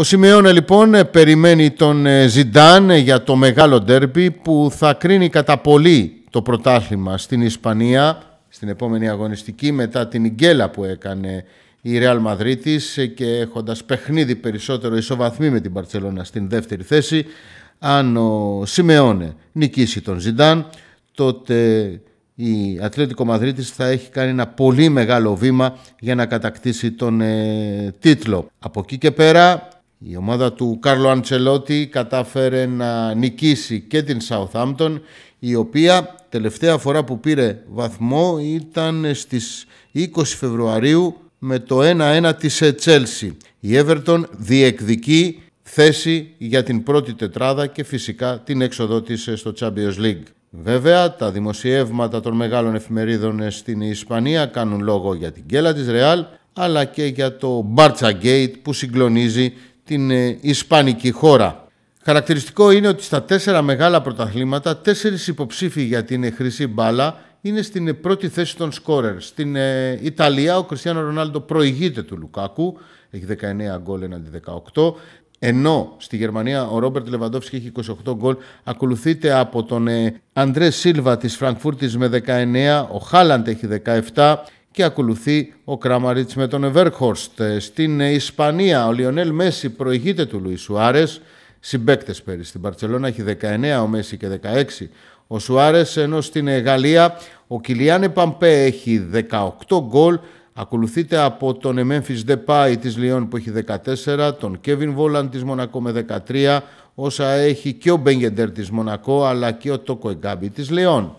Ο Σιμεώνα λοιπόν ε, περιμένει τον ε, Ζιντάν ε, για το μεγάλο ντέρμπι που θα κρίνει κατά πολύ το πρωτάθλημα στην Ισπανία στην επόμενη αγωνιστική μετά την Ιγκέλα που έκανε η Ρεάλ Μαδρίτης και έχοντας παιχνίδι περισσότερο ισοβαθμή με την Παρτσελώνα στην δεύτερη θέση αν ο Σιμεώνε νικήσει τον Ζιντάν τότε η Ατλέτικο Μαδρίτης θα έχει κάνει ένα πολύ μεγάλο βήμα για να κατακτήσει τον τίτλο. Από εκεί και πέρα η ομάδα του Κάρλο Αντσελότη κατάφερε να νικήσει και την Southampton, η οποία τελευταία φορά που πήρε βαθμό ήταν στις 20 Φεβρουαρίου με το 1-1 της Chelsea. Η Everton διεκδικεί θέση για την πρώτη τετράδα και φυσικά την έξοδό της στο Champions League. Βέβαια, τα δημοσιεύματα των μεγάλων εφημερίδων στην Ισπανία κάνουν λόγο για την κέλα της Ρεάλ, αλλά και για το Μπάρτσα Gate που συγκλονίζει την ε, Ισπανική χώρα. Χαρακτηριστικό είναι ότι στα τέσσερα μεγάλα πρωταθλήματα, τέσσερις υποψήφοι για την ε, χρυσή μπάλα είναι στην ε, πρώτη θέση των σκόρερ. Στην Ιταλία ο Κριστιανό Ρονάλντο προηγείται του Λουκάκου, έχει 19 γκολ έναντι 18. Ενώ στη Γερμανία ο Ρόμπερτ Λεβαντόφσκι έχει 28 γκολ, ακολουθείται από τον Αντρέ Σίλβα της Φραγκφούρτης με 19, ο Χάλαντ έχει 17, και ακολουθεί ο Κράμαριτς με τον Εβέρχορστ. Ε, στην Ισπανία ο Λιονέλ Μέση προηγείται του Λουίς Σουάρες, συμπέκτες πέρυσι. Στην Παρτσελώνα έχει 19 ο Μέση και 16 ο Σουάρες, ενώ στην ε, Γαλλία ο Κιλιάνε Παμπέ έχει 18 γκολ, ακολουθείται από τον Memphis Depay της Λιόν που έχει 14, τον Κέβιν Βόλαν της Μονακό με 13, όσα έχει και ο Μπέγεντερ της Μονακό αλλά και ο Τόκο της Λιόν.